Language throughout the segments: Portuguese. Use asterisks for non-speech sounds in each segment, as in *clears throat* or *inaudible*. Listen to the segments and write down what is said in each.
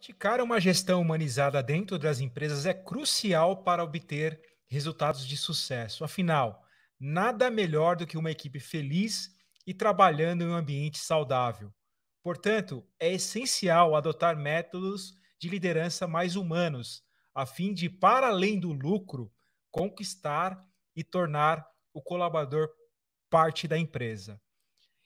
Praticar uma gestão humanizada dentro das empresas é crucial para obter resultados de sucesso. Afinal, nada melhor do que uma equipe feliz e trabalhando em um ambiente saudável. Portanto, é essencial adotar métodos de liderança mais humanos, a fim de, para além do lucro, conquistar e tornar o colaborador parte da empresa.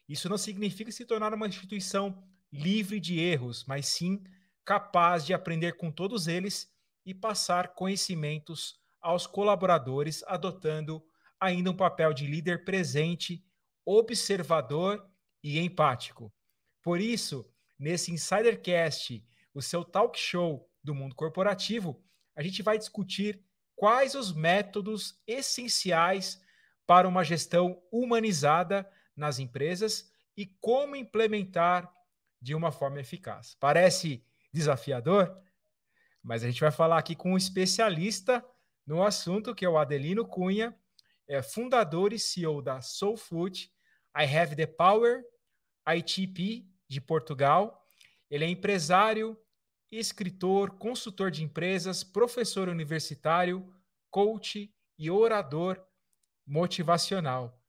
Isso não significa se tornar uma instituição livre de erros, mas sim capaz de aprender com todos eles e passar conhecimentos aos colaboradores, adotando ainda um papel de líder presente, observador e empático. Por isso, nesse Insidercast, o seu talk show do mundo corporativo, a gente vai discutir quais os métodos essenciais para uma gestão humanizada nas empresas e como implementar de uma forma eficaz. Parece desafiador, mas a gente vai falar aqui com um especialista no assunto, que é o Adelino Cunha, é fundador e CEO da Soul Food, I Have the Power, ITP de Portugal. Ele é empresário, escritor, consultor de empresas, professor universitário, coach e orador motivacional.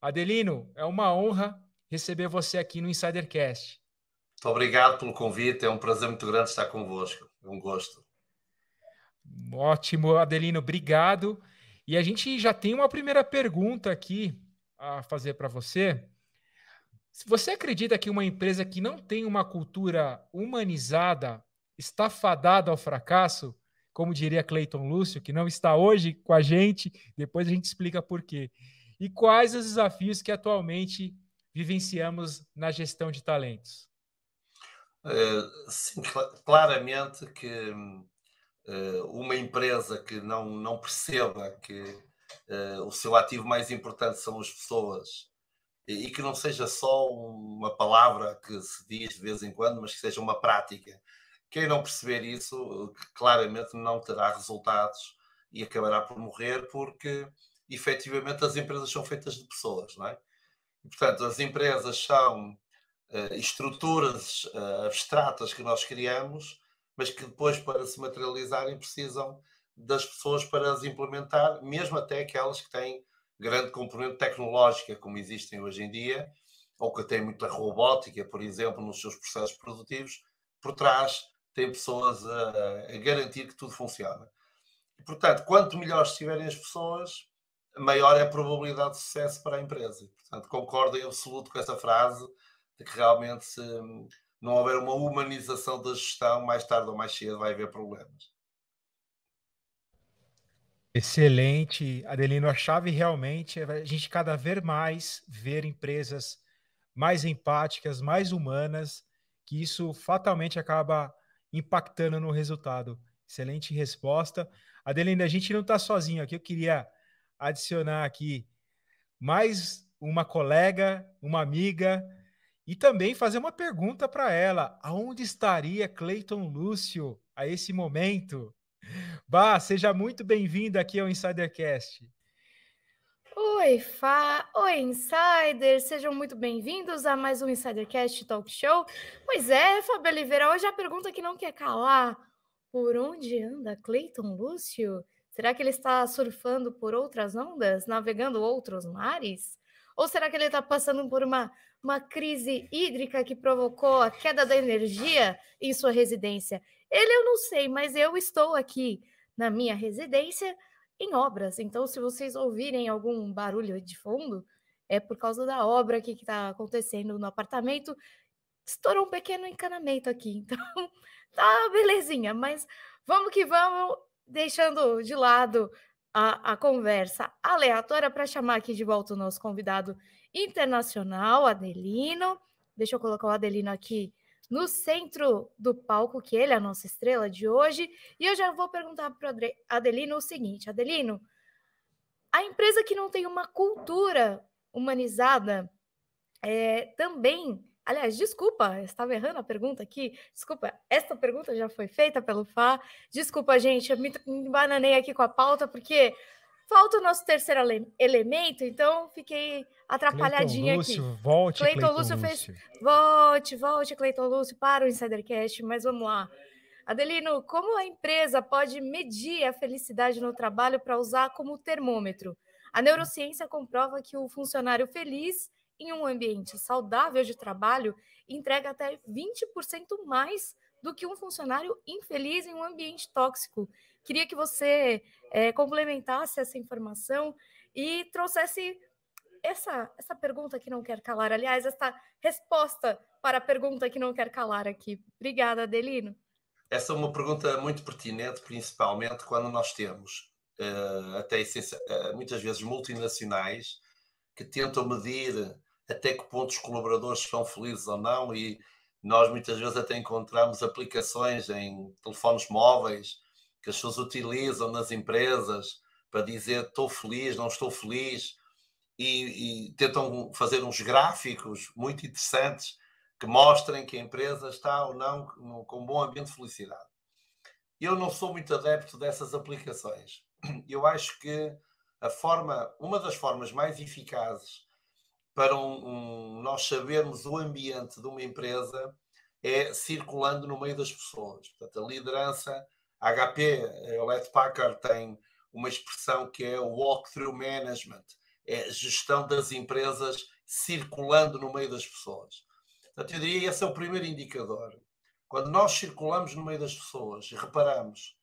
Adelino, é uma honra receber você aqui no Insidercast. Muito obrigado pelo convite, é um prazer muito grande estar convosco, é um gosto. Ótimo, Adelino, obrigado. E a gente já tem uma primeira pergunta aqui a fazer para você. Você acredita que uma empresa que não tem uma cultura humanizada está fadada ao fracasso? Como diria Cleiton Lúcio, que não está hoje com a gente, depois a gente explica por quê. E quais os desafios que atualmente vivenciamos na gestão de talentos? Eh, sim, claramente que uh, uma empresa que não, não perceba que uh, o seu ativo mais importante são as pessoas e que não seja só uma palavra que se diz de vez em quando, mas que seja uma prática. Quem não perceber isso, claramente não terá resultados e acabará por morrer, porque efetivamente as empresas são feitas de pessoas, não é? E, portanto, as empresas são uh, estruturas uh, abstratas que nós criamos, mas que depois, para se materializarem, precisam das pessoas para as implementar, mesmo até aquelas que têm grande componente tecnológica, como existem hoje em dia, ou que têm muita robótica, por exemplo, nos seus processos produtivos, por trás tem pessoas a, a garantir que tudo funciona. portanto, quanto melhores estiverem as pessoas, maior é a probabilidade de sucesso para a empresa. Portanto, concordo em absoluto com essa frase de que realmente se hum, não houver uma humanização da gestão, mais tarde ou mais cedo vai haver problemas. Excelente, Adelino. A chave realmente é a gente cada vez mais ver empresas mais empáticas, mais humanas, que isso fatalmente acaba impactando no resultado. Excelente resposta. Adelino a gente não está sozinho aqui. Eu queria adicionar aqui mais uma colega, uma amiga, e também fazer uma pergunta para ela: aonde estaria Cleiton Lúcio a esse momento? Bah, seja muito bem-vinda aqui ao Insidercast. Oi, Fá, oi, Insiders, sejam muito bem-vindos a mais um Insidercast Talk Show. Pois é, Fábio Oliveira, hoje a pergunta que não quer calar: por onde anda Cleiton Lúcio? Será que ele está surfando por outras ondas, navegando outros mares? Ou será que ele está passando por uma uma crise hídrica que provocou a queda da energia em sua residência. Ele eu não sei, mas eu estou aqui na minha residência em obras. Então, se vocês ouvirem algum barulho de fundo, é por causa da obra que está acontecendo no apartamento. Estourou um pequeno encanamento aqui, *laughs* então tá belezinha, mas vamos que vamos, deixando de lado a, a conversa aleatória para chamar aqui de volta o nosso convidado Internacional, Adelino. Deixa eu colocar o Adelino aqui no centro do palco, que ele é a nossa estrela de hoje. E eu já vou perguntar para o Adelino o seguinte: Adelino, a empresa que não tem uma cultura humanizada é, também. Aliás, desculpa, estava errando a pergunta aqui. Desculpa, esta pergunta já foi feita pelo Fá. Desculpa, gente, eu me, me bananei aqui com a pauta, porque Falta o nosso terceiro elemento, então fiquei atrapalhadinha Cleiton Lúcio, aqui. Volte, Cleiton, Cleiton Lúcio, Lúcio fez. Volte, volte, Cleiton Lúcio, para o Insidercast, mas vamos lá. Adelino, como a empresa pode medir a felicidade no trabalho para usar como termômetro? A neurociência comprova que o funcionário feliz em um ambiente saudável de trabalho entrega até 20% mais do que um funcionário infeliz em um ambiente tóxico. Queria que você é, complementasse essa informação e trouxesse essa, essa pergunta que não quer calar, aliás, essa resposta para a pergunta que não quer calar aqui. Obrigada, Adelino. Essa é uma pergunta muito pertinente, principalmente quando nós temos uh, até uh, muitas vezes multinacionais que tentam medir até que ponto os colaboradores são felizes ou não e, nós muitas vezes até encontramos aplicações em telefones móveis que as pessoas utilizam nas empresas para dizer estou feliz, não estou feliz, e, e, tentam fazer uns gráficos muito interessantes que mostrem que a empresa está ou não com um bom ambiente de felicidade. Eu não sou muito adepto dessas aplicações. Eu acho que a forma, uma das formas mais eficazes para um, um, nós sabermos o ambiente de uma empresa é circulando no meio das pessoas. Portanto, a liderança, a HP, a Hewlett Packard tem uma expressão que é o walkthrough management, é gestão das empresas circulando no meio das pessoas. Portanto, eu diria esse é o primeiro indicador. Quando nós circulamos no meio das pessoas e reparamos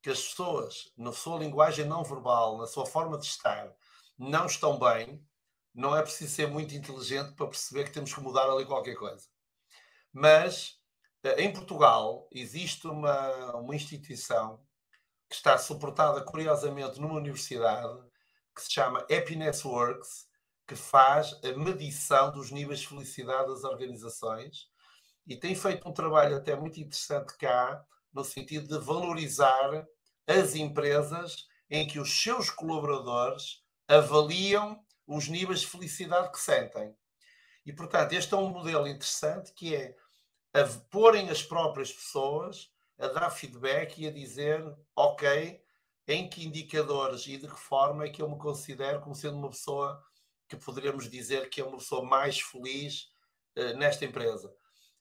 que as pessoas, na sua linguagem não verbal, na sua forma de estar, não estão bem, não é preciso ser muito inteligente para perceber que temos que mudar ali qualquer coisa. Mas eh, em Portugal existe uma, uma instituição que está suportada, curiosamente, numa universidade que se chama Happiness Works, que faz a medição dos níveis de felicidade das organizações e tem feito um trabalho até muito interessante cá, no sentido de valorizar as empresas em que os seus colaboradores avaliam os níveis de felicidade que sentem. E, portanto, este é um modelo interessante que é a porem as próprias pessoas a dar feedback e a dizer, ok, em que indicadores e de que forma é que eu me considero como sendo uma pessoa que poderíamos dizer que é uma pessoa mais feliz uh, nesta empresa.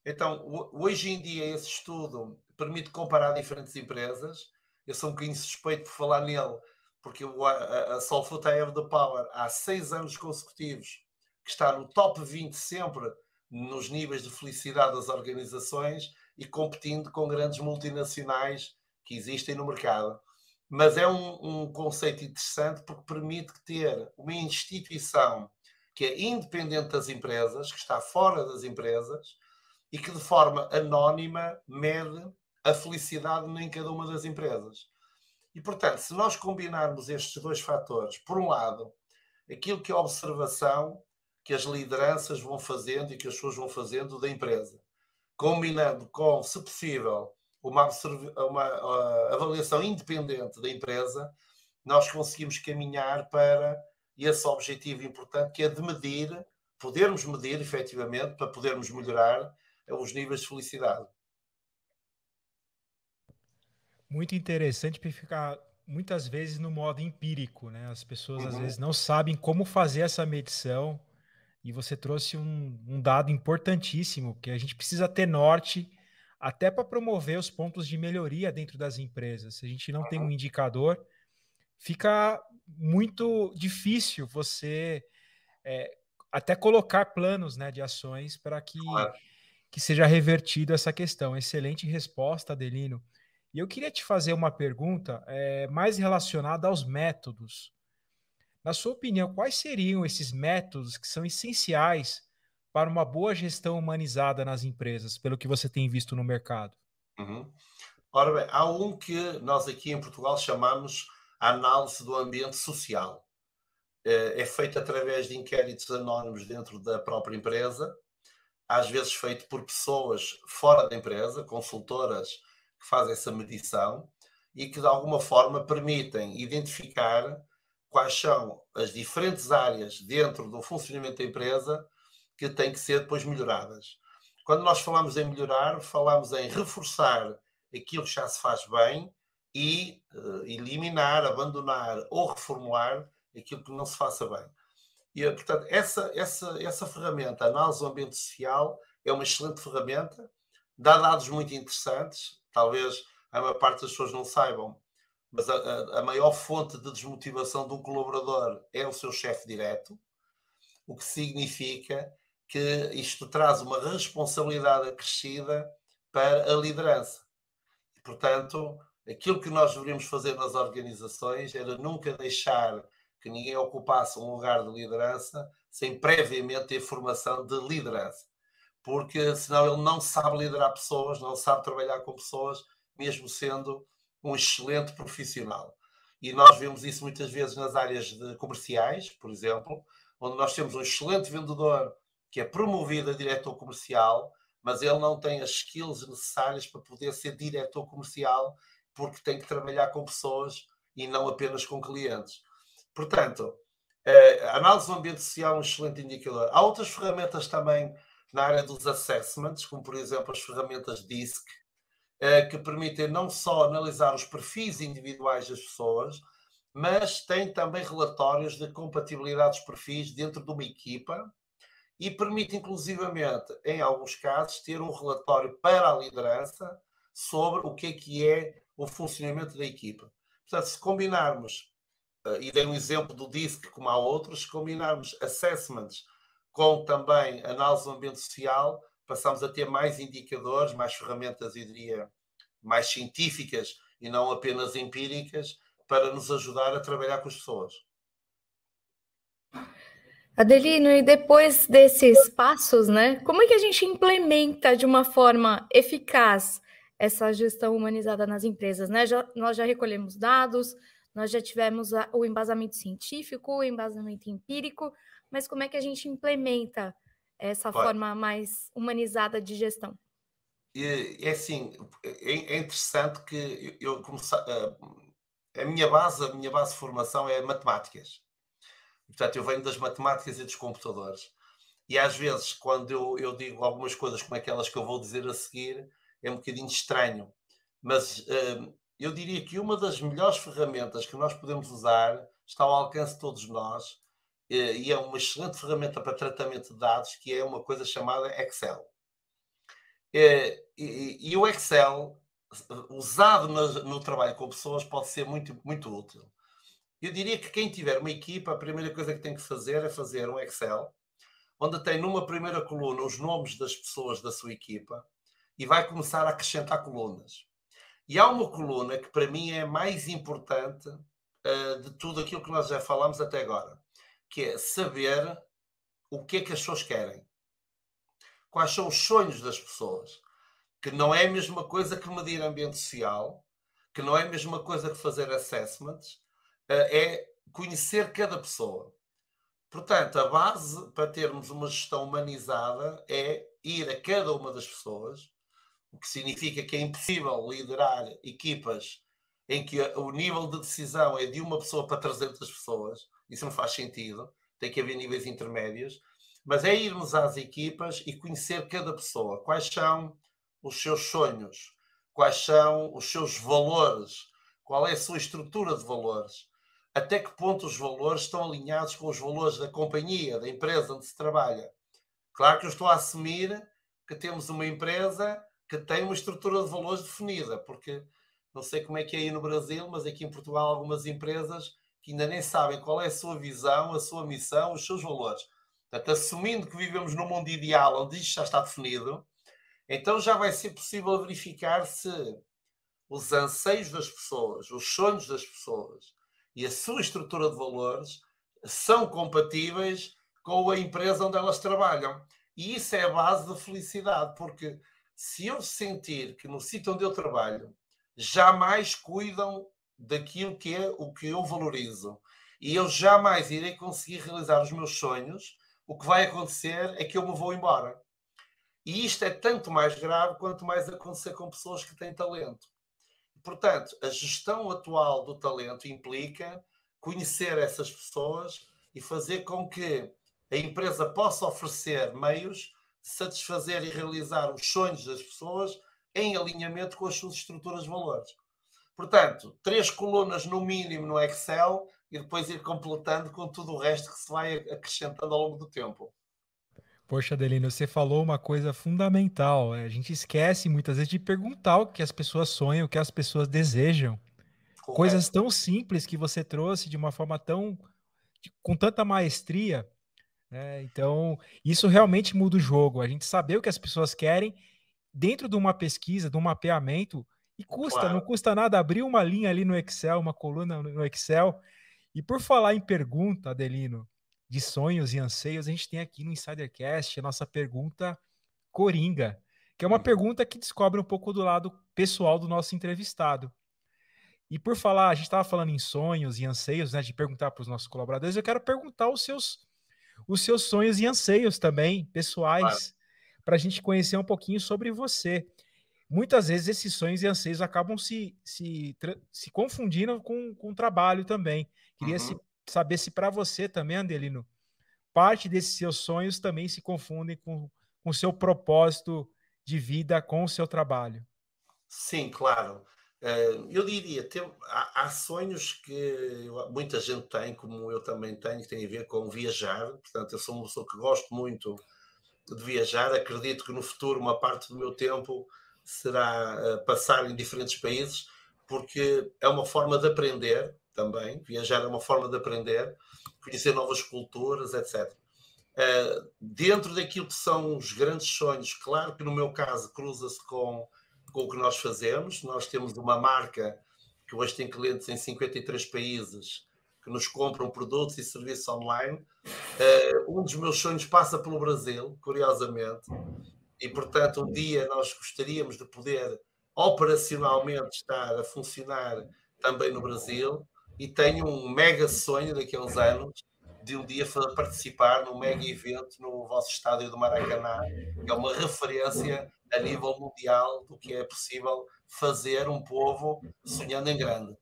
Então, hoje em dia, esse estudo permite comparar diferentes empresas. Eu sou um bocadinho suspeito por falar nele, porque o, a, a Soulfoot I é Have the Power há seis anos consecutivos que está no top 20 sempre nos níveis de felicidade das organizações e competindo com grandes multinacionais que existem no mercado. Mas é um, um conceito interessante porque permite ter uma instituição que é independente das empresas, que está fora das empresas e que de forma anónima mede a felicidade em cada uma das empresas. E, portanto, se nós combinarmos estes dois fatores, por um lado, aquilo que é a observação que as lideranças vão fazendo e que as pessoas vão fazendo da empresa, combinando com, se possível, uma, uma avaliação independente da empresa, nós conseguimos caminhar para esse objetivo importante que é de medir, podermos medir efetivamente, para podermos melhorar os níveis de felicidade muito interessante para ficar muitas vezes no modo empírico, né? As pessoas uhum. às vezes não sabem como fazer essa medição e você trouxe um, um dado importantíssimo que a gente precisa ter norte até para promover os pontos de melhoria dentro das empresas. Se a gente não uhum. tem um indicador, fica muito difícil você é, até colocar planos né, de ações para que, que seja revertido essa questão. Excelente resposta, Adelino. E eu queria te fazer uma pergunta é, mais relacionada aos métodos. Na sua opinião, quais seriam esses métodos que são essenciais para uma boa gestão humanizada nas empresas, pelo que você tem visto no mercado? Uhum. Ora bem, há um que nós aqui em Portugal chamamos análise do ambiente social. Eh, é feito através de inquéritos anónimos dentro da própria empresa, às vezes feito por pessoas fora da empresa, consultoras que fazem essa medição e que de alguma forma permitem identificar quais são as diferentes áreas dentro do funcionamento da empresa que têm que ser depois melhoradas. Quando nós falamos em melhorar, falamos em reforçar aquilo que já se faz bem e uh, eliminar, abandonar ou reformular aquilo que não se faça bem. E, eh, portanto, essa, essa, essa ferramenta, a análise do ambiente social, é uma excelente ferramenta, dá dados muito interessantes, talvez a maior parte das pessoas não saibam, mas a, a, a maior fonte de desmotivação de um colaborador é o seu chefe direto, o que significa que isto traz uma responsabilidade acrescida para a liderança. portanto, aquilo que nós deveríamos fazer nas organizações era nunca deixar que ninguém ocupasse um lugar de liderança sem previamente ter formação de liderança porque senão ele não sabe liderar pessoas, não sabe trabalhar com pessoas, mesmo sendo um excelente profissional. E nós vemos isso muitas vezes nas áreas comerciais, por exemplo, onde nós temos um excelente vendedor que é promovido a diretor comercial, mas ele não tem as skills necessárias para poder ser diretor comercial, porque tem que trabalhar com pessoas e não apenas com clientes. Portanto, eh, a análise do ambiente social é um excelente indicador. Há outras ferramentas também na área dos assessments, como por exemplo as ferramentas DISC, eh, que permitem não só analisar os perfis individuais das pessoas, mas tem também relatórios de compatibilidade dos perfis dentro de uma equipa e permite, inclusivamente, em alguns casos, ter um relatório para a liderança sobre o que é que é o funcionamento da equipa. Portanto, se combinarmos, eh, e dei um exemplo do DISC como há outros, se combinarmos assessments com também análise do ambiente social, passamos a ter mais indicadores, mais ferramentas, eu diria, mais científicas e não apenas empíricas, para nos ajudar a trabalhar com as pessoas. Adelino, e depois desses passos, né, como é que a gente implementa de uma forma eficaz essa gestão humanizada nas empresas? Né? Já, nós já recolhemos dados, nós já tivemos o embasamento científico, o embasamento empírico, mas como é que a gente implementa essa forma mais humanizada de gestão? É, é assim, é, é interessante que eu comecei. A, ah, a minha base, a minha base de formação é matemáticas. Portanto, eu venho das matemáticas e dos computadores. E às vezes, quando eu, eu digo algumas coisas como aquelas que eu vou dizer a seguir, é um bocadinho estranho. Mas uh, eu diria que uma das melhores ferramentas que nós podemos usar está ao alcance de todos nós eh, e é uma excelente ferramenta para tratamento de dados, que é uma coisa chamada Excel. Eh, e, e, e o Excel, usado no, no, trabalho com pessoas, pode ser muito, muito útil. Eu diria que quem tiver uma equipa, a primeira coisa que tem que fazer é fazer um Excel, onde tem numa primeira coluna os nomes das pessoas da sua equipa e vai começar a acrescentar colunas. E há uma coluna que para mim é mais importante uh, de tudo aquilo que nós já falámos até agora, que é saber o que é que as pessoas querem. Quais são os sonhos das pessoas? Que não é a mesma coisa que medir ambiente social, que não é a mesma coisa que fazer assessments, eh, é conhecer cada pessoa. Portanto, a base para termos uma gestão humanizada é ir a cada uma das pessoas, o que significa que é impossível liderar equipas em que o nível de decisão é de uma pessoa para 300 pessoas, isso não faz sentido, tem que haver níveis intermédios, mas é irmos às equipas e conhecer cada pessoa, quais são os seus sonhos, quais são os seus valores, qual é a sua estrutura de valores, até que ponto os valores estão alinhados com os valores da companhia, da empresa onde se trabalha. Claro que eu estou a assumir que temos uma empresa que tem uma estrutura de valores definida, porque não sei como é que é aí no Brasil, mas aqui em Portugal algumas empresas que ainda nem sabem qual é a sua visão, a sua missão, os seus valores. Portanto, assumindo que vivemos num mundo ideal onde isto já está definido, então já vai ser possível verificar se os anseios das pessoas, os sonhos das pessoas e a sua estrutura de valores são compatíveis com a empresa onde elas trabalham. E isso é a base da felicidade, porque se eu sentir que no sítio onde eu trabalho jamais cuidam daquilo que é o que eu valorizo. E eu jamais irei conseguir realizar os meus sonhos. O que vai acontecer é que eu me vou embora. E isto é tanto mais grave quanto mais acontecer com pessoas que têm talento. Portanto, a gestão atual do talento implica conhecer essas pessoas e fazer com que a empresa possa oferecer meios de satisfazer e realizar os sonhos das pessoas em alinhamento com as suas estruturas de valores. Portanto, três colunas no mínimo no Excel e depois ir completando com tudo o resto que se vai acrescentando ao longo do tempo. Poxa, Adelino, você falou uma coisa fundamental. É, a gente esquece muitas vezes de perguntar o que as pessoas sonham, o que as pessoas desejam. Correto. Coisas tão simples que você trouxe de uma forma tão. com tanta maestria. Né? Então, isso realmente muda o jogo. A gente saber o que as pessoas querem dentro de uma pesquisa, de um mapeamento e custa, claro. não custa nada abrir uma linha ali no Excel, uma coluna no Excel. E por falar em pergunta, Adelino, de sonhos e anseios, a gente tem aqui no Insidercast a nossa pergunta Coringa, que é uma uhum. pergunta que descobre um pouco do lado pessoal do nosso entrevistado. E por falar, a gente estava falando em sonhos e anseios, né, de perguntar para os nossos colaboradores, eu quero perguntar os seus, os seus sonhos e anseios também, pessoais, claro. para a gente conhecer um pouquinho sobre você muitas vezes esses sonhos e anseios acabam se, se, se confundindo com, com o trabalho também. Queria uhum. se, saber se para você também, Andelino, parte desses seus sonhos também se confundem com o seu propósito de vida, com o seu trabalho. Sim, claro. Eh, eu diria, tem, há, sonhos que muita gente tem, como eu também tenho, que tem a ver com viajar. Portanto, eu sou uma pessoa que gosto muito de viajar. Acredito que no futuro, uma parte do meu tempo será eh, passar em diferentes países, porque é uma forma de aprender também. Viajar é uma forma de aprender, conhecer novas culturas, etc. Uh, eh, dentro daquilo que são os grandes sonhos, claro que no meu caso cruza-se com, com o que nós fazemos. Nós temos uma marca que hoje tem clientes em 53 países que nos compram produtos e serviços online. Uh, um dos meus sonhos passa pelo Brasil, curiosamente. E, portanto, um dia nós gostaríamos de poder operacionalmente estar a funcionar também no Brasil e tenho um mega sonho daqui a uns anos de um dia participar num mega evento no vosso estádio do Maracanã, que é uma referência a nível mundial do que é possível fazer um povo sonhando em grande.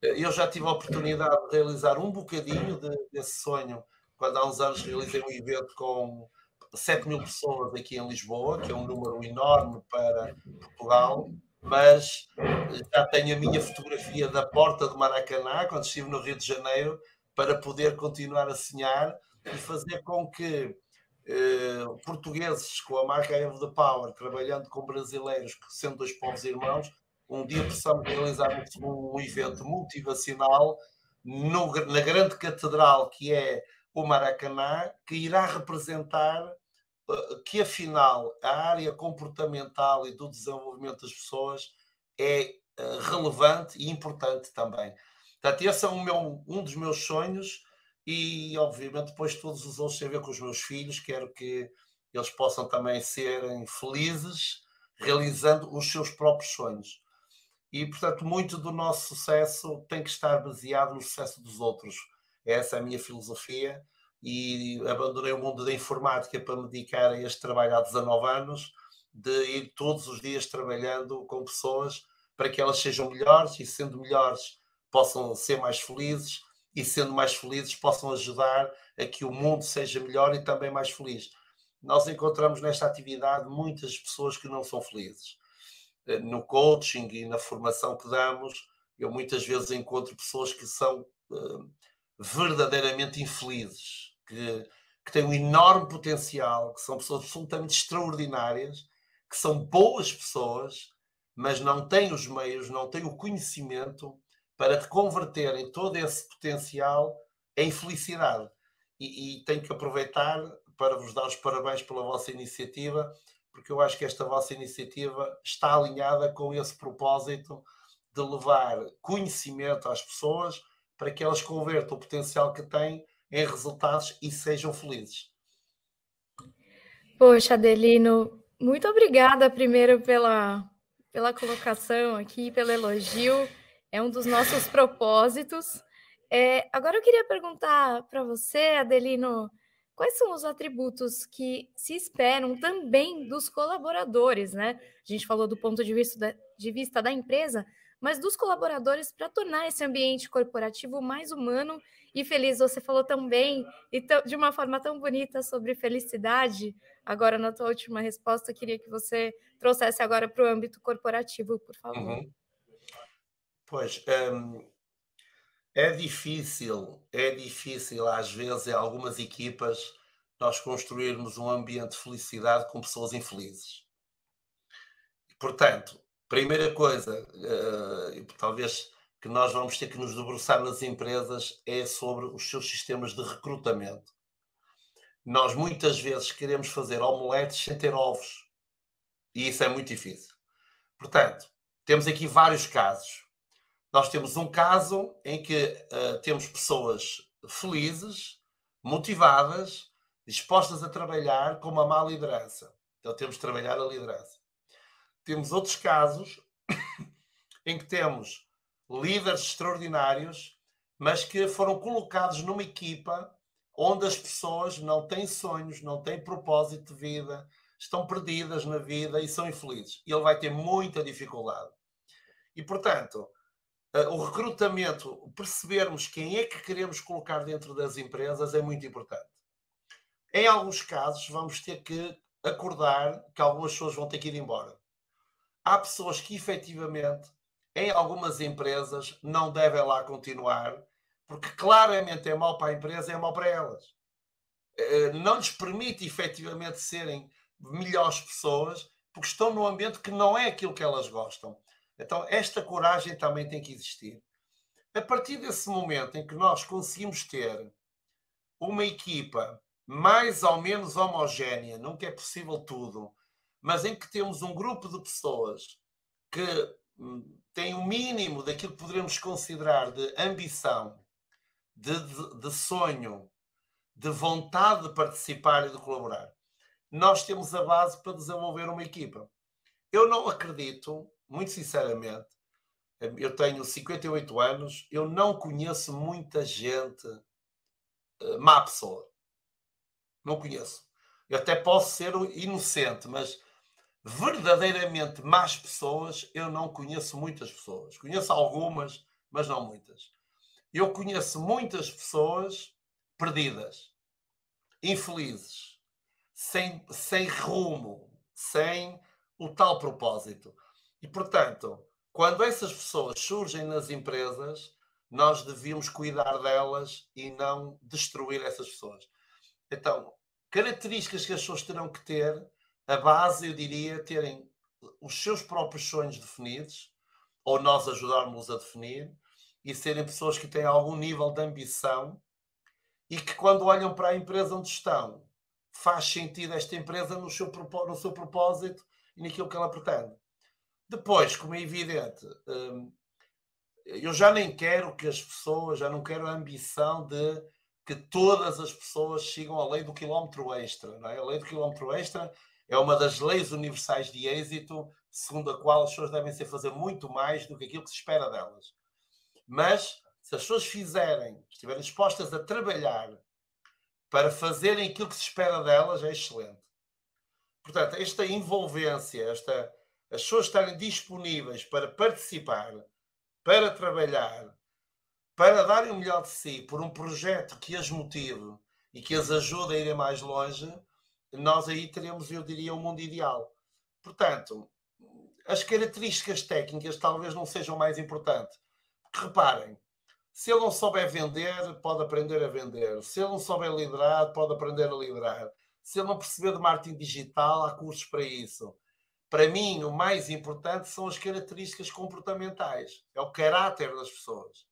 Eu já tive a oportunidade de realizar um bocadinho de, desse sonho, quando há uns anos realizei um evento com 7 mil pessoas aqui em Lisboa, que é um número enorme para Portugal, mas eh, já tenho a minha fotografia da porta do Maracanã, quando estive no Rio de Janeiro, para poder continuar a sonhar e fazer com que eh, portugueses com a marca Evo the Power, trabalhando com brasileiros, que sendo dois povos irmãos, um dia possamos realizar um, evento motivacional no, na grande catedral que é o Maracanã, que irá representar eh, que afinal a área comportamental e do desenvolvimento das pessoas é eh, relevante e importante também. Portanto, esse é um, meu, um dos meus sonhos e, obviamente, depois todos os outros têm a ver com os meus filhos. Quero que eles possam também serem felizes realizando os seus próprios sonhos. E, portanto, muito do nosso sucesso tem que estar baseado no sucesso dos outros. Essa é a minha filosofia e abandonei o mundo da informática para me dedicar a este trabalho há 19 anos, de ir todos os dias trabalhando com pessoas para que elas sejam melhores e, sendo melhores, possam ser mais felizes e, sendo mais felizes, possam ajudar a que o mundo seja melhor e também mais feliz. Nós encontramos nesta atividade muitas pessoas que não são felizes. No coaching e na formação que damos, eu muitas vezes encontro pessoas que são eh, verdadeiramente infelizes que, que têm um enorme potencial, que são pessoas absolutamente extraordinárias, que são boas pessoas, mas não têm os meios, não têm o conhecimento para converterem todo esse potencial em felicidade. E, e tenho que aproveitar para vos dar os parabéns pela vossa iniciativa, porque eu acho que esta vossa iniciativa está alinhada com esse propósito de levar conhecimento às pessoas para que elas convertam o potencial que têm em resultados e sejam felizes. Poxa, Adelino, muito obrigada primeiro pela, pela colocação aqui, pelo elogio. É um dos nossos propósitos. É, agora eu queria perguntar para você, Adelino, quais são os atributos que se esperam também dos colaboradores, né? A gente falou do ponto de vista de vista da empresa, mas dos colaboradores para tornar esse ambiente corporativo mais humano e feliz. Você falou bem e de uma forma tão bonita, sobre felicidade. Agora, na tua última resposta, queria que você trouxesse agora para o âmbito corporativo, por favor. Uhum. Pois, um, é difícil, é difícil às vezes em algumas equipas nós construirmos um ambiente de felicidade com pessoas infelizes. Portanto, Primeira coisa, uh, talvez que nós vamos ter que nos debruçar nas empresas é sobre os seus sistemas de recrutamento. Nós muitas vezes queremos fazer omeletes sem ter ovos. E isso é muito difícil. Portanto, temos aqui vários casos. Nós temos um caso em que uh, temos pessoas felizes, motivadas, dispostas a trabalhar com uma má liderança. Então temos de trabalhar a liderança. Temos outros casos *coughs* em que temos líderes extraordinários, mas que foram colocados numa equipa onde as pessoas não têm sonhos, não têm propósito de vida, estão perdidas na vida e são infelizes. E ele vai ter muita dificuldade. E, portanto, eh, o recrutamento, percebermos quem é que queremos colocar dentro das empresas é muito importante. Em alguns casos, vamos ter que acordar que algumas pessoas vão ter que ir embora há pessoas que efetivamente em algumas empresas não devem lá continuar, porque claramente é mau para a empresa, é mau para elas. Eh, não lhes permite efetivamente serem melhores pessoas, porque estão num ambiente que não é aquilo que elas gostam. Então, esta coragem também tem que existir. A partir desse momento em que nós conseguimos ter uma equipa mais ou menos homogénea, nunca é possível tudo, mas em que temos um grupo de pessoas que tem hum, o um mínimo daquilo que poderemos considerar de ambição, de, de, de sonho, de vontade de participar e de colaborar, nós temos a base para desenvolver uma equipa. Eu não acredito, muito sinceramente, hum, eu tenho 58 anos, eu não conheço muita gente hum, má pessoa. Não conheço. Eu até posso ser inocente, mas verdadeiramente más pessoas, eu não conheço muitas pessoas. Conheço algumas, mas não muitas. Eu conheço muitas pessoas perdidas, infelizes, sem, sem rumo, sem o tal propósito. E, portanto, quando essas pessoas surgem nas empresas, nós devíamos cuidar delas e não destruir essas pessoas. Então, características que as pessoas terão que ter a base, eu diria, é terem os seus próprios sonhos definidos, ou nós ajudarmos a definir, e serem pessoas que têm algum nível de ambição e que, quando olham para a empresa onde estão, faz sentido esta empresa no seu, no seu propósito e naquilo que ela pretende. Depois, como é evidente, hum, eu já nem quero que as pessoas, já não quero a ambição de que todas as pessoas sigam a lei do quilómetro extra. Não é? A lei do quilómetro extra é uma das leis universais de êxito, segundo a qual as pessoas devem ser fazer muito mais do que aquilo que se espera delas. Mas se as pessoas fizerem, estiverem dispostas a trabalhar para fazerem aquilo que se espera delas, é excelente. Portanto, esta envolvência, esta, as pessoas estarem disponíveis para participar, para trabalhar, para darem o melhor de si por um projeto que as motive e que as ajude a irem mais longe, nós aí teremos, eu diria, o um mundo ideal. Portanto, as características técnicas talvez não sejam mais importantes. Porque reparem, se ele não souber vender, pode aprender a vender. Se ele não souber liderar, pode aprender a liderar. Se ele não perceber de marketing digital, há cursos para isso. Para mim, o mais importante são as características comportamentais, é o caráter das pessoas.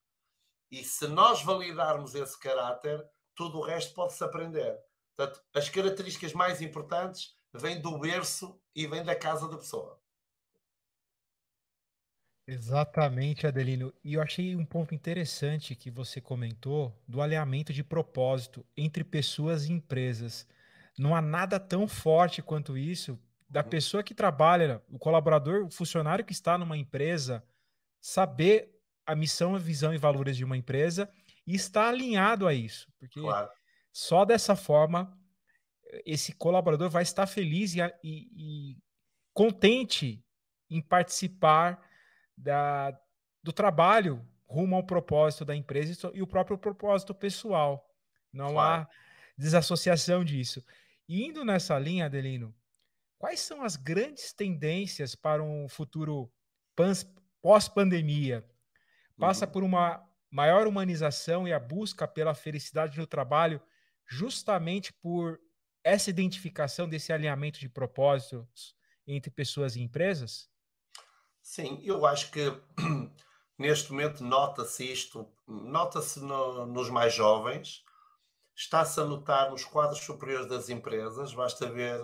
E se nós validarmos esse caráter, tudo o resto pode-se aprender. Portanto, as características mais importantes vêm do berço e vêm da casa da pessoa. Exatamente, Adelino. E eu achei um ponto interessante que você comentou do alinhamento de propósito entre pessoas e empresas. Não há nada tão forte quanto isso da uhum. pessoa que trabalha, o colaborador, o funcionário que está numa empresa, saber a missão, a visão e valores de uma empresa e estar alinhado a isso. Porque claro. Só dessa forma esse colaborador vai estar feliz e, e, e contente em participar da, do trabalho rumo ao propósito da empresa e o próprio propósito pessoal. Não claro. há desassociação disso. E indo nessa linha, Adelino, quais são as grandes tendências para um futuro pós-pandemia? Passa uhum. por uma maior humanização e a busca pela felicidade no trabalho justamente por essa identificação desse alinhamento de propósitos entre pessoas e empresas? Sim, eu acho que *clears throat* neste momento nota-se isto, nota-se no, nos mais jovens, está-se a notar nos quadros superiores das empresas, basta ver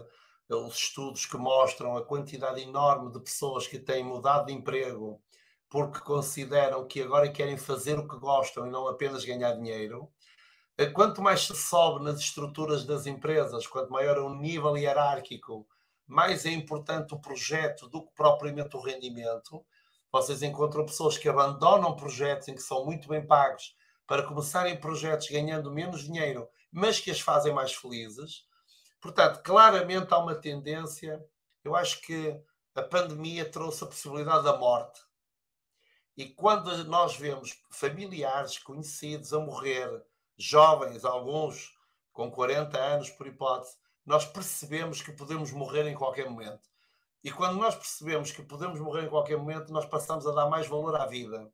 eh, os estudos que mostram a quantidade enorme de pessoas que têm mudado de emprego porque consideram que agora querem fazer o que gostam e não apenas ganhar dinheiro. Eh, quanto mais se sobe nas estruturas das empresas, quanto maior é o nível hierárquico, mais é importante o projeto do que propriamente o rendimento. Vocês encontram pessoas que abandonam projetos em que são muito bem pagos para começarem projetos ganhando menos dinheiro, mas que as fazem mais felizes. Portanto, claramente há uma tendência. Eu acho que a pandemia trouxe a possibilidade da morte. E quando nós vemos familiares, conhecidos a morrer jovens, alguns com 40 anos, por hipótese, nós percebemos que podemos morrer em qualquer momento. E quando nós percebemos que podemos morrer em qualquer momento, nós passamos a dar mais valor à vida.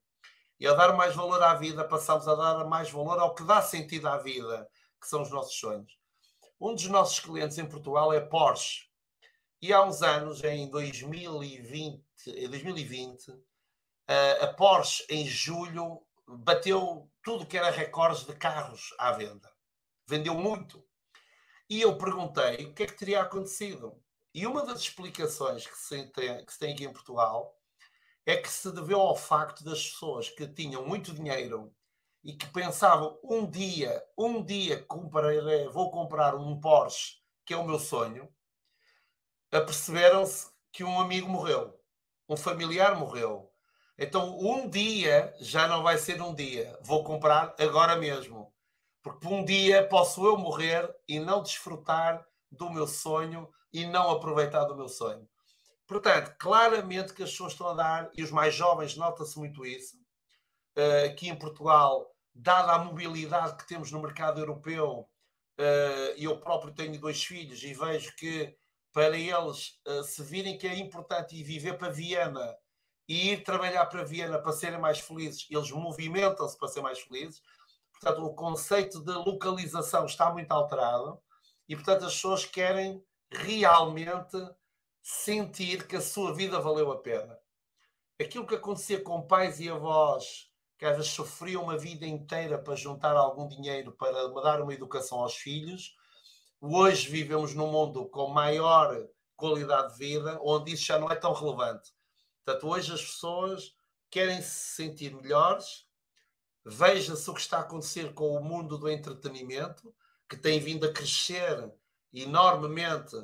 E ao dar mais valor à vida, passamos a dar mais valor ao que dá sentido à vida, que são os nossos sonhos. Um dos nossos clientes em Portugal é Porsche. E há uns anos, em 2020, 2020 eh, a Porsche, em julho, bateu tudo que era recordes de carros à venda. Vendeu muito. E eu perguntei o que é que teria acontecido. E uma das explicações que se tem, que se tem aqui em Portugal é que se deveu ao facto das pessoas que tinham muito dinheiro e que pensavam um dia, um dia comprarei, vou comprar um Porsche, que é o meu sonho, aperceberam-se que um amigo morreu, um familiar morreu, então, um dia já não vai ser um dia. Vou comprar agora mesmo. Porque um dia posso eu morrer e não desfrutar do meu sonho e não aproveitar do meu sonho. Portanto, claramente que as pessoas estão a dar, e os mais jovens nota-se muito isso, eh, aqui em Portugal, dada a mobilidade que temos no mercado europeu, eh, e eu próprio tenho dois filhos e vejo que para eles eh, se virem que é importante ir viver para Viena e ir trabalhar para Viena para serem mais felizes, eles movimentam-se para ser mais felizes. Portanto, o conceito de localização está muito alterado e, portanto, as pessoas querem realmente sentir que a sua vida valeu a pena. Aquilo que acontecia com pais e avós, que às vezes sofriam uma vida inteira para juntar algum dinheiro para dar uma educação aos filhos, hoje vivemos num mundo com maior qualidade de vida, onde isso já não é tão relevante Portanto, hoje as pessoas querem se sentir melhores, veja-se o que está a acontecer com o mundo do entretenimento, que tem vindo a crescer enormemente,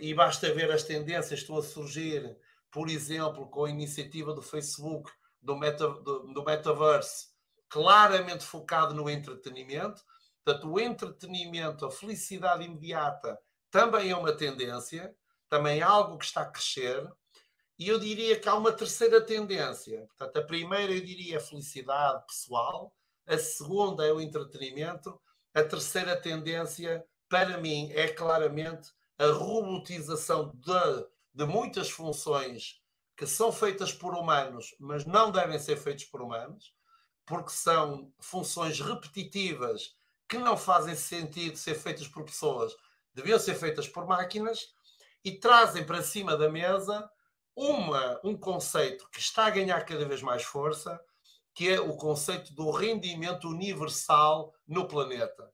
e basta ver as tendências que estão a surgir, por exemplo, com a iniciativa do Facebook, do, meta, do, do metaverse, claramente focado no entretenimento. Portanto, o entretenimento, a felicidade imediata, também é uma tendência, também é algo que está a crescer. E eu diria que há uma terceira tendência. Portanto, a primeira eu diria é a felicidade pessoal, a segunda é o entretenimento, a terceira tendência, para mim, é claramente a robotização de, de muitas funções que são feitas por humanos, mas não devem ser feitas por humanos, porque são funções repetitivas que não fazem sentido ser feitas por pessoas, deviam ser feitas por máquinas e trazem para cima da mesa uma, um conceito que está a ganhar cada vez mais força, que é o conceito do rendimento universal no planeta.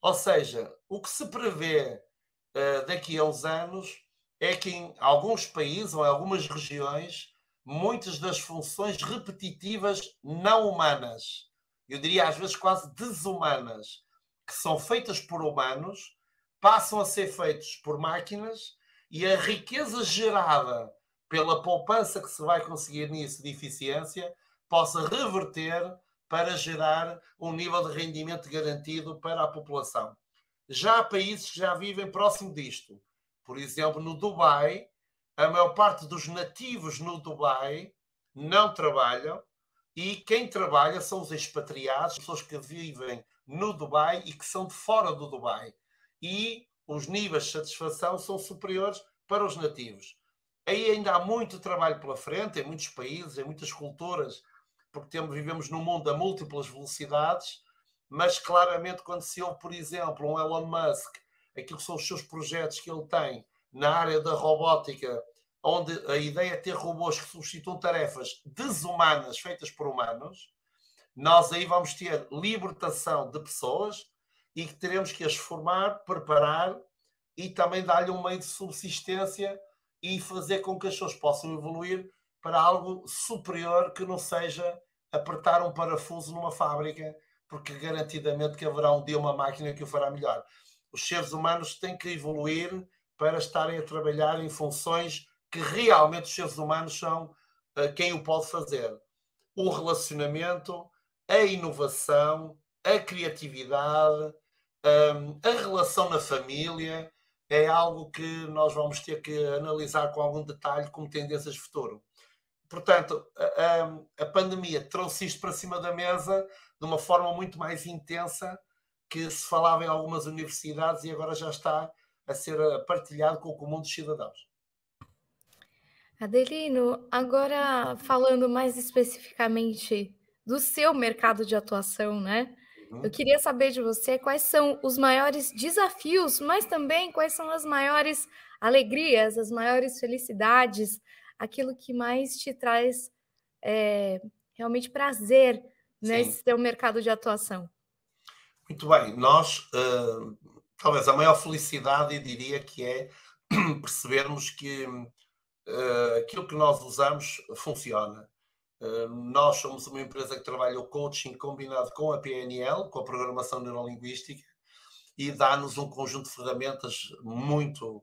Ou seja, o que se prevê uh, daqui a uns anos é que em alguns países ou em algumas regiões, muitas das funções repetitivas não humanas, eu diria às vezes quase desumanas, que são feitas por humanos, passam a ser feitas por máquinas e a riqueza gerada pela poupança que se vai conseguir nisso de eficiência, possa reverter para gerar um nível de rendimento garantido para a população. Já há países que já vivem próximo disto. Por exemplo, no Dubai, a maior parte dos nativos no Dubai não trabalham e quem trabalha são os expatriados, pessoas que vivem no Dubai e que são de fora do Dubai. E os níveis de satisfação são superiores para os nativos. Aí ainda há muito trabalho pela frente, em muitos países, em muitas culturas, porque temos, vivemos num mundo a múltiplas velocidades, mas claramente quando se ouve, por exemplo, um Elon Musk, aquilo que são os seus projetos que ele tem na área da robótica, onde a ideia é ter robôs que substituam tarefas desumanas feitas por humanos, nós aí vamos ter libertação de pessoas e que teremos que as formar, preparar e também dar-lhe um meio de subsistência e fazer com que as pessoas possam evoluir para algo superior que não seja apertar um parafuso numa fábrica, porque garantidamente que haverá um dia uma máquina que o fará melhor. Os seres humanos têm que evoluir para estarem a trabalhar em funções que realmente os seres humanos são uh, quem o pode fazer. O relacionamento, a inovação, a criatividade, um, a relação na família, é algo que nós vamos ter que analisar com algum detalhe como tendências de futuro. Portanto, a, a, pandemia trouxe isto para cima da mesa de uma forma muito mais intensa que se falava em algumas universidades e agora já está a ser partilhado com o comum dos cidadãos. Adelino, agora falando mais especificamente do seu mercado de atuação, né? Uhum. Eu queria saber de você quais são os maiores desafios, mas também quais são as maiores alegrias, as maiores felicidades, aquilo que mais te traz é, realmente prazer nesse Sim. teu mercado de atuação. Muito bem, nós, uh, talvez a maior felicidade eu diria que é *clears throat* percebermos que uh, aquilo que nós usamos funciona eh, nós somos uma empresa que trabalha o coaching combinado com a PNL, com a programação neurolinguística, e dá-nos um conjunto de ferramentas muito,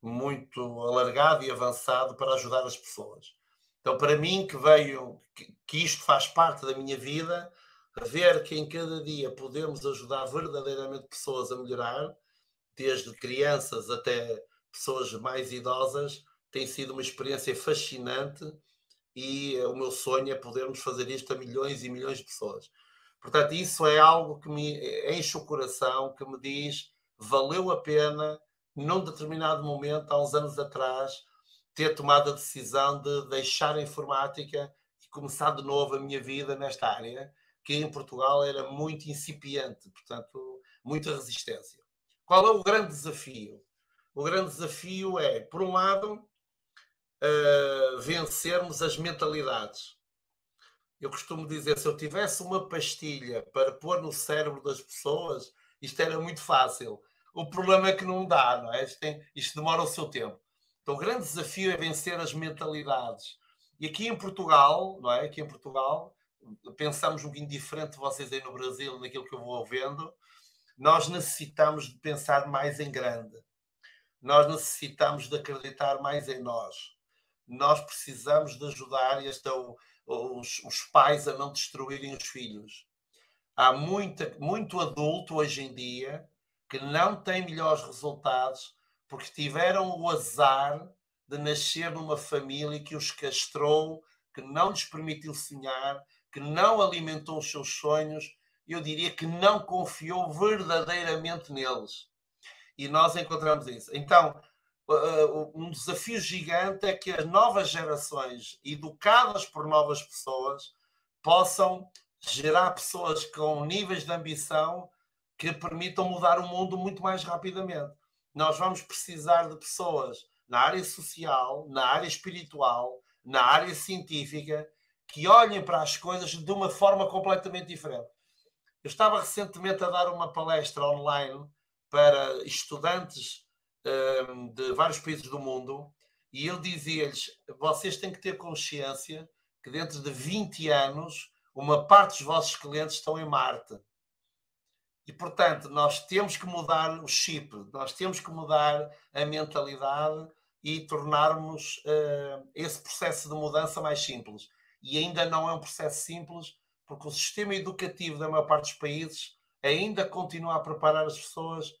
muito alargado e avançado para ajudar as pessoas. Então, para mim, que veio, que, isto faz parte da minha vida, ver que em cada dia podemos ajudar verdadeiramente pessoas a melhorar, desde crianças até pessoas mais idosas, tem sido uma experiência fascinante e o meu sonho é podermos fazer isto a milhões e milhões de pessoas. Portanto, isso é algo que me enche o coração, que me diz valeu a pena, num determinado momento, há uns anos atrás, ter tomado a decisão de deixar a informática e começar de novo a minha vida nesta área, que em Portugal era muito incipiente, portanto, muita resistência. Qual é o grande desafio? O grande desafio é, por um lado, vencermos as mentalidades. Eu costumo dizer, se eu tivesse uma pastilha para pôr no cérebro das pessoas, isto era muito fácil. O problema é que não dá, não é? Isto, tem, isto demora o seu tempo. Então, o grande desafio é vencer as mentalidades. E aqui em Portugal, não é? Aqui em Portugal, pensamos um bocadinho diferente de vocês aí no Brasil, naquilo que eu vou vendo. Nós necessitamos de pensar mais em grande. Nós necessitamos de acreditar mais em nós nós precisamos de ajudar esta, os, os pais a não destruírem os filhos. Há muita, muito adulto hoje em dia que não tem melhores resultados porque tiveram o azar de nascer numa família que os castrou, que não lhes permitiu sonhar, que não alimentou os seus sonhos, eu diria que não confiou verdadeiramente neles. E nós encontramos isso. Então, eh, um desafio gigante é que as novas gerações, educadas por novas pessoas, possam gerar pessoas com níveis de ambição que permitam mudar o mundo muito mais rapidamente. Nós vamos precisar de pessoas na área social, na área espiritual, na área científica, que olhem para as coisas de uma forma completamente diferente. Eu estava recentemente a dar uma palestra online para estudantes de vários países do mundo, e ele dizia-lhes: vocês têm que ter consciência que dentro de 20 anos uma parte dos vossos clientes estão em Marte. E, portanto, nós temos que mudar o chip, nós temos que mudar a mentalidade e tornarmos uh, esse processo de mudança mais simples. E ainda não é um processo simples, porque o sistema educativo da maior parte dos países ainda continua a preparar as pessoas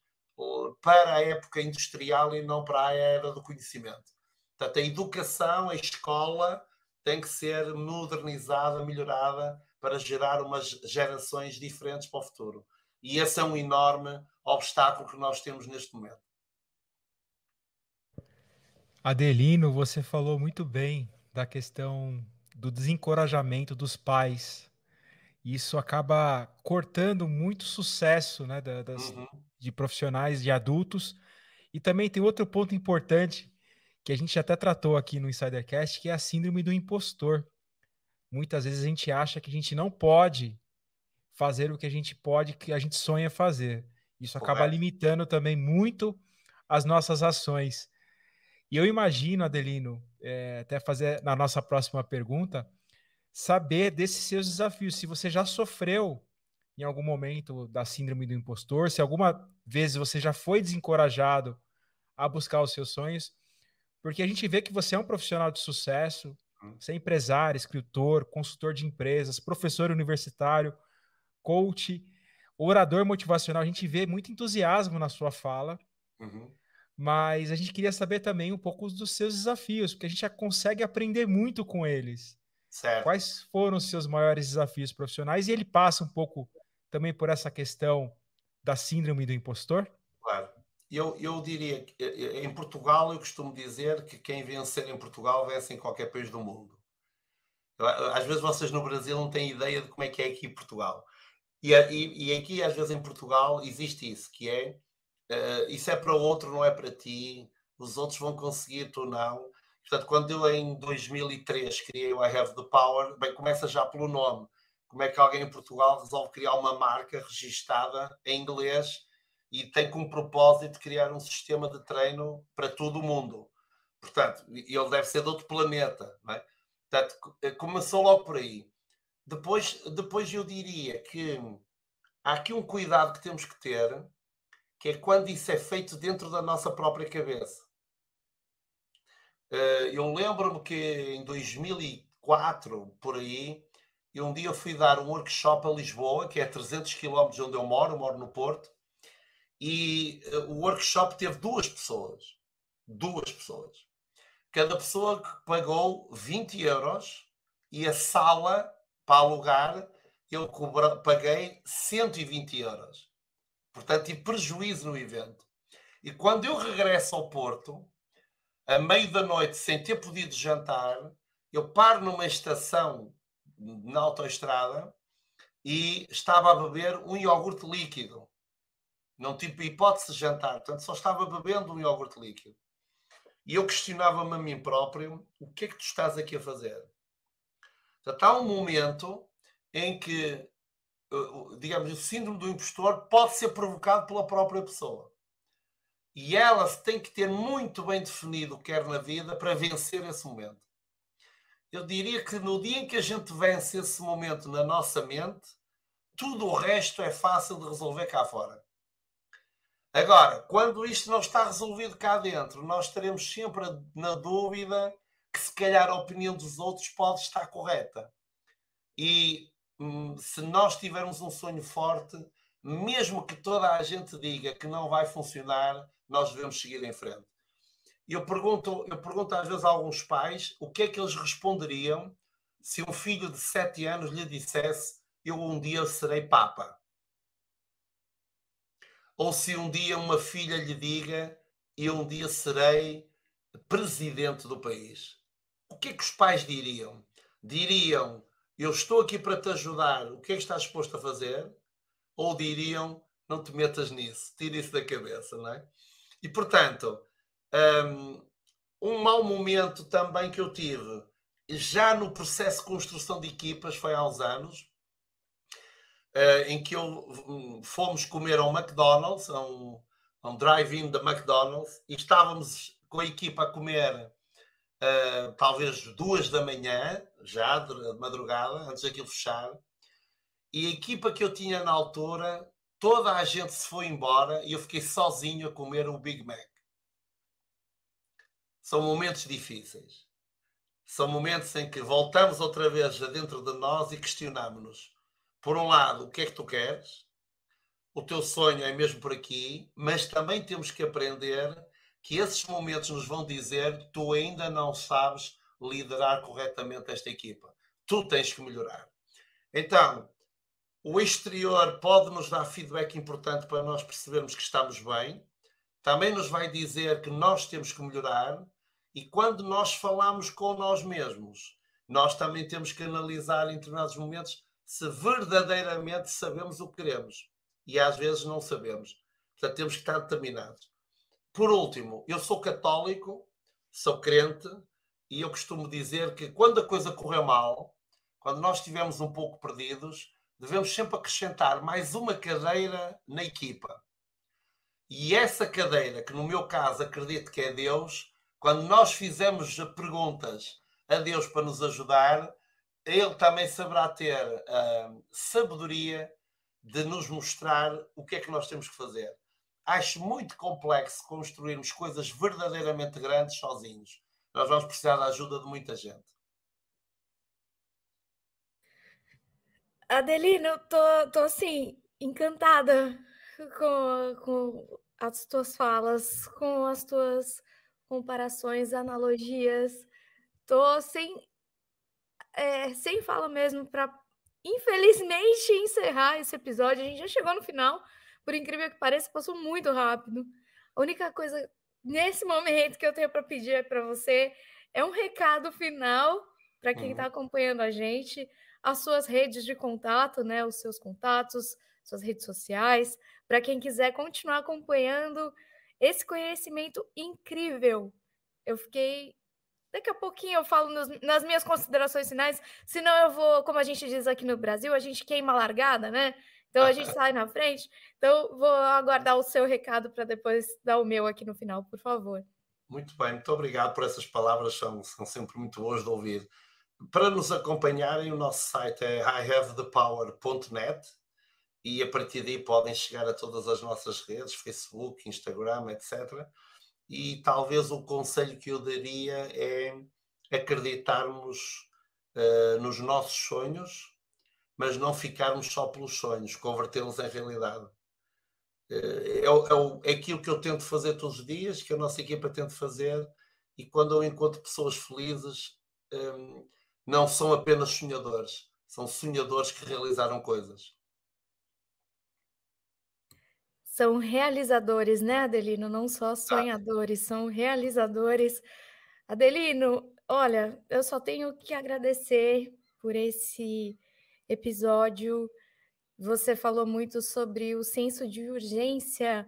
para a época industrial e não para a era do conhecimento. Portanto, a educação, a escola, tem que ser modernizada, melhorada, para gerar umas gerações diferentes para o futuro. E esse é um enorme obstáculo que nós temos neste momento. Adelino, você falou muito bem da questão do desencorajamento dos pais. Isso acaba cortando muito sucesso né, das, uhum de profissionais, de adultos. E também tem outro ponto importante que a gente até tratou aqui no Insidercast, que é a síndrome do impostor. Muitas vezes a gente acha que a gente não pode fazer o que a gente pode, que a gente sonha fazer. Isso Correto. acaba limitando também muito as nossas ações. E eu imagino, Adelino, é, até fazer na nossa próxima pergunta, saber desses seus desafios, se você já sofreu em algum momento da síndrome do impostor, se alguma vez você já foi desencorajado a buscar os seus sonhos, porque a gente vê que você é um profissional de sucesso, uhum. você é empresário, escritor, consultor de empresas, professor universitário, coach, orador motivacional. A gente vê muito entusiasmo na sua fala, uhum. mas a gente queria saber também um pouco dos seus desafios, porque a gente já consegue aprender muito com eles. Certo. Quais foram os seus maiores desafios profissionais? E ele passa um pouco também por essa questão da síndrome do impostor? Claro. Eu, eu diria que eh, eh, em Portugal eu costumo dizer que quem vencer em Portugal vence em qualquer país do mundo. Eh, às vezes vocês no Brasil não têm ideia de como é que é aqui em Portugal. E, e, e aqui, às vezes, em Portugal existe isso, que é uh, isso é para o outro, não é para ti, os outros vão conseguir, tu não. Portanto, quando eu em 2003 criei o I Have the Power, bem, começa já pelo nome como é que alguém em Portugal resolve criar uma marca registada em inglês e tem como propósito criar um sistema de treino para todo o mundo. Portanto, ele deve ser de outro planeta, não é? Portanto, eh, começou logo por aí. Depois, depois eu diria que há aqui um cuidado que temos que ter, que é quando isso é feito dentro da nossa própria cabeça. Eh, eu lembro-me que em 2004, por aí, e um dia eu fui dar um workshop a Lisboa, que é 300 km de onde eu moro, eu moro no Porto, e eh, o workshop teve duas pessoas. Duas pessoas. Cada pessoa que pagou 20 euros e a sala para alugar eu cobra, paguei 120 euros. Portanto, tive prejuízo no evento. E quando eu regresso ao Porto, a meio da noite, sem ter podido jantar, eu paro numa estação na autoestrada e estava a beber um iogurte líquido. Não tive hipótese de jantar, portanto, só estava bebendo um iogurte líquido. E eu questionava-me a mim próprio: o que é que tu estás aqui a fazer? Portanto, há um momento em que, eh, digamos, o síndrome do impostor pode ser provocado pela própria pessoa. E ela tem que ter muito bem definido o que quer na vida para vencer esse momento eu diria que no dia em que a gente vence esse momento na nossa mente, tudo o resto é fácil de resolver cá fora. Agora, quando isto não está resolvido cá dentro, nós estaremos sempre na dúvida que se calhar a opinião dos outros pode estar correta. E hum, se nós tivermos um sonho forte, mesmo que toda a gente diga que não vai funcionar, nós devemos seguir em frente eu pergunto, eu pergunto às vezes a alguns pais o que é que eles responderiam se um filho de 7 anos lhe dissesse eu um dia serei papa. Ou se um dia uma filha lhe diga eu um dia serei presidente do país. O que é que os pais diriam? Diriam eu estou aqui para te ajudar, o que é que estás disposto a fazer? Ou diriam não te metas nisso, tira isso da cabeça, não é? E portanto, um, um mau momento também que eu tive já no processo de construção de equipas foi há uns anos, uh, em que eu, hum, fomos comer a um McDonald's, a um, um drive-in da McDonald's, e estávamos com a equipa a comer uh, talvez duas da manhã, já de madrugada, antes daquilo fechar, e a equipa que eu tinha na altura, toda a gente se foi embora e eu fiquei sozinho a comer o Big Mac. São momentos difíceis. São momentos em que voltamos outra vez dentro de nós e questionamos-nos. Por um lado, o que é que tu queres? O teu sonho é mesmo por aqui, mas também temos que aprender que esses momentos nos vão dizer tu ainda não sabes liderar corretamente esta equipa. Tu tens que melhorar. Então, o exterior pode nos dar feedback importante para nós percebermos que estamos bem, também nos vai dizer que nós temos que melhorar e quando nós falamos com nós mesmos, nós também temos que analisar em determinados momentos se verdadeiramente sabemos o que queremos. E às vezes não sabemos. Portanto, temos que estar determinados. Por último, eu sou católico, sou crente, e eu costumo dizer que quando a coisa correu mal, quando nós estivemos um pouco perdidos, devemos sempre acrescentar mais uma cadeira na equipa. E essa cadeira, que no meu caso acredito que é Deus, quando nós fizemos perguntas a Deus para nos ajudar, Ele também saberá ter a ah, sabedoria de nos mostrar o que é que nós temos que fazer. Acho muito complexo construirmos coisas verdadeiramente grandes sozinhos. Nós vamos precisar da ajuda de muita gente. Adelina, eu tô, tô assim, encantada com, com as tuas falas, com as tuas comparações, analogias. Tô sem, é, sem fala mesmo para, infelizmente, encerrar esse episódio. A gente já chegou no final, por incrível que pareça, passou muito rápido. A única coisa nesse momento que eu tenho para pedir é para você é um recado final para quem está uhum. Tá acompanhando a gente, as suas redes de contato, né, os seus contatos, suas redes sociais, para quem quiser continuar acompanhando esse conhecimento incrível. Eu fiquei. Daqui a pouquinho eu falo nos, nas minhas considerações finais, senão eu vou, como a gente diz aqui no Brasil, a gente queima a largada, né? Então a gente sai na frente. Então vou aguardar o seu recado para depois dar o meu aqui no final, por favor. Muito bem, muito obrigado por essas palavras, são, são sempre muito boas de ouvir. Para nos acompanharem, o nosso site é ihavethepower.net e a partir daí podem chegar a todas as nossas redes, Facebook, Instagram, etc. E talvez o conselho que eu daria é acreditarmos uh, nos nossos sonhos, mas não ficarmos só pelos sonhos, convertê-los em realidade. Eh, é, é, é aquilo que eu tento fazer todos os dias, que a nossa equipa tenta fazer, e quando eu encontro pessoas felizes, um, ehm, não são apenas sonhadores, são sonhadores que realizaram coisas. São realizadores, né, Adelino? Não só ah. sonhadores, são realizadores. Adelino, olha, eu só tenho que agradecer por esse episódio. Você falou muito sobre o senso de urgência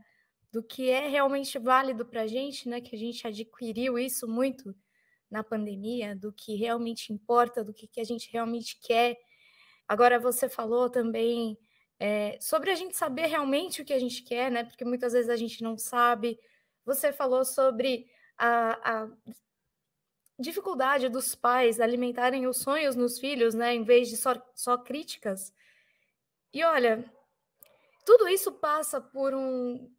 do que é realmente válido para a gente, né? Que a gente adquiriu isso muito na pandemia, do que realmente importa, do que, que a gente realmente quer. Agora você falou também é, sobre a gente saber realmente o que a gente quer, né? Porque muitas vezes a gente não sabe. Você falou sobre a, a dificuldade dos pais alimentarem os sonhos nos filhos, né? Em vez de só, só críticas. E olha, tudo isso passa por um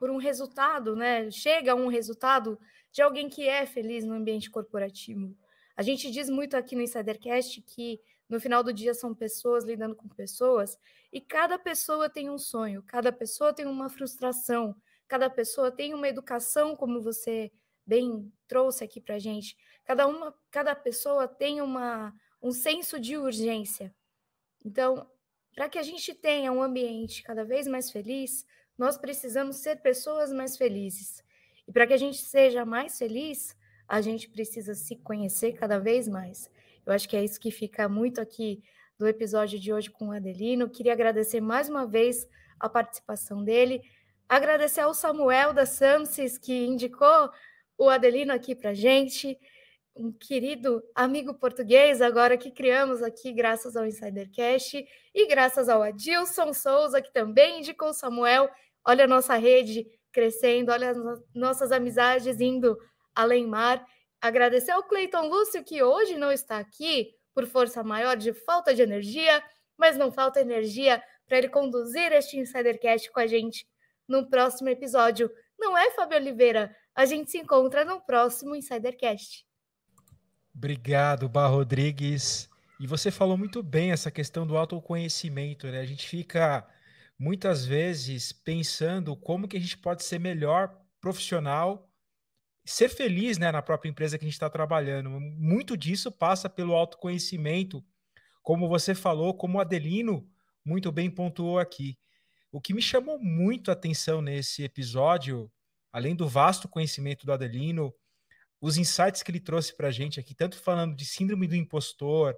por um resultado, né? Chega a um resultado de alguém que é feliz no ambiente corporativo. A gente diz muito aqui no Insidercast que no final do dia são pessoas lidando com pessoas e cada pessoa tem um sonho, cada pessoa tem uma frustração, cada pessoa tem uma educação, como você bem trouxe aqui para gente. Cada uma, cada pessoa tem uma um senso de urgência. Então, para que a gente tenha um ambiente cada vez mais feliz, nós precisamos ser pessoas mais felizes. E para que a gente seja mais feliz, a gente precisa se conhecer cada vez mais. Eu acho que é isso que fica muito aqui do episódio de hoje com o Adelino. Queria agradecer mais uma vez a participação dele, agradecer ao Samuel da Samsis, que indicou o Adelino aqui para gente, um querido amigo português agora que criamos aqui graças ao Insidercast e graças ao Adilson Souza, que também indicou o Samuel. Olha a nossa rede crescendo, olha nossas amizades indo além mar. Agradecer ao Cleiton Lúcio, que hoje não está aqui por força maior de falta de energia, mas não falta energia para ele conduzir este Insidercast com a gente no próximo episódio. Não é, Fábio Oliveira? A gente se encontra no próximo Insidercast. Obrigado, Bar Rodrigues. E você falou muito bem essa questão do autoconhecimento, né? A gente fica muitas vezes pensando como que a gente pode ser melhor profissional ser feliz né, na própria empresa que a gente está trabalhando. Muito disso passa pelo autoconhecimento, como você falou, como o Adelino muito bem pontuou aqui. O que me chamou muito a atenção nesse episódio, além do vasto conhecimento do Adelino, os insights que ele trouxe para a gente aqui, tanto falando de síndrome do impostor,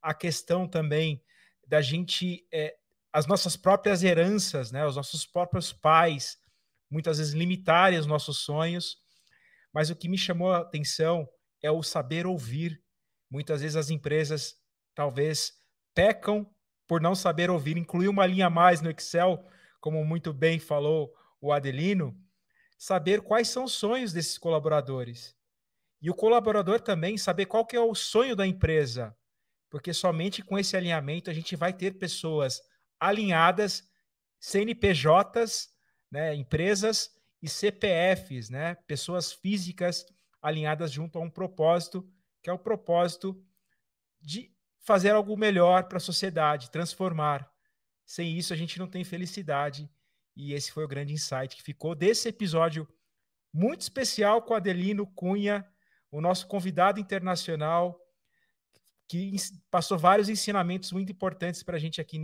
a questão também da gente, é, as nossas próprias heranças, né, os nossos próprios pais, muitas vezes limitarem os nossos sonhos. Mas o que me chamou a atenção é o saber ouvir. Muitas vezes as empresas talvez pecam por não saber ouvir, incluir uma linha a mais no Excel, como muito bem falou o Adelino, saber quais são os sonhos desses colaboradores. E o colaborador também saber qual que é o sonho da empresa, porque somente com esse alinhamento a gente vai ter pessoas alinhadas, CNPJs, né, empresas e CPFs, né? Pessoas físicas alinhadas junto a um propósito, que é o propósito de fazer algo melhor para a sociedade, transformar. Sem isso, a gente não tem felicidade. E esse foi o grande insight que ficou desse episódio muito especial com Adelino Cunha, o nosso convidado internacional, que passou vários ensinamentos muito importantes para a gente aqui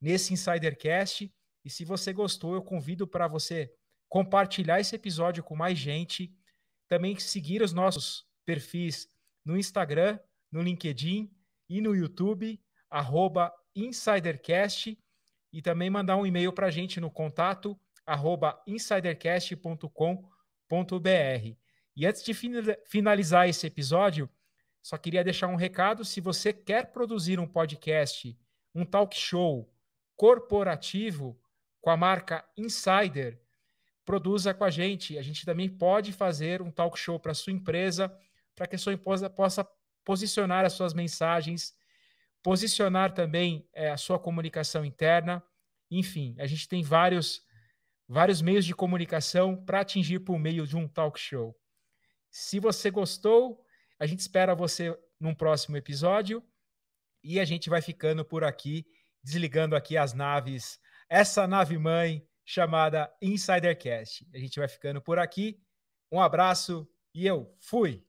nesse Insidercast. E se você gostou, eu convido para você compartilhar esse episódio com mais gente, também seguir os nossos perfis no Instagram, no LinkedIn e no YouTube, arroba InsiderCast, e também mandar um e-mail para a gente no contato, arroba insidercast.com.br. E antes de finalizar esse episódio, só queria deixar um recado. Se você quer produzir um podcast, um talk show corporativo com a marca Insider, produza com a gente. A gente também pode fazer um talk show para sua empresa, para que a sua empresa possa posicionar as suas mensagens, posicionar também é, a sua comunicação interna. Enfim, a gente tem vários vários meios de comunicação para atingir por meio de um talk show. Se você gostou, a gente espera você num próximo episódio e a gente vai ficando por aqui, desligando aqui as naves. Essa nave mãe chamada Insidercast. A gente vai ficando por aqui. Um abraço e eu fui!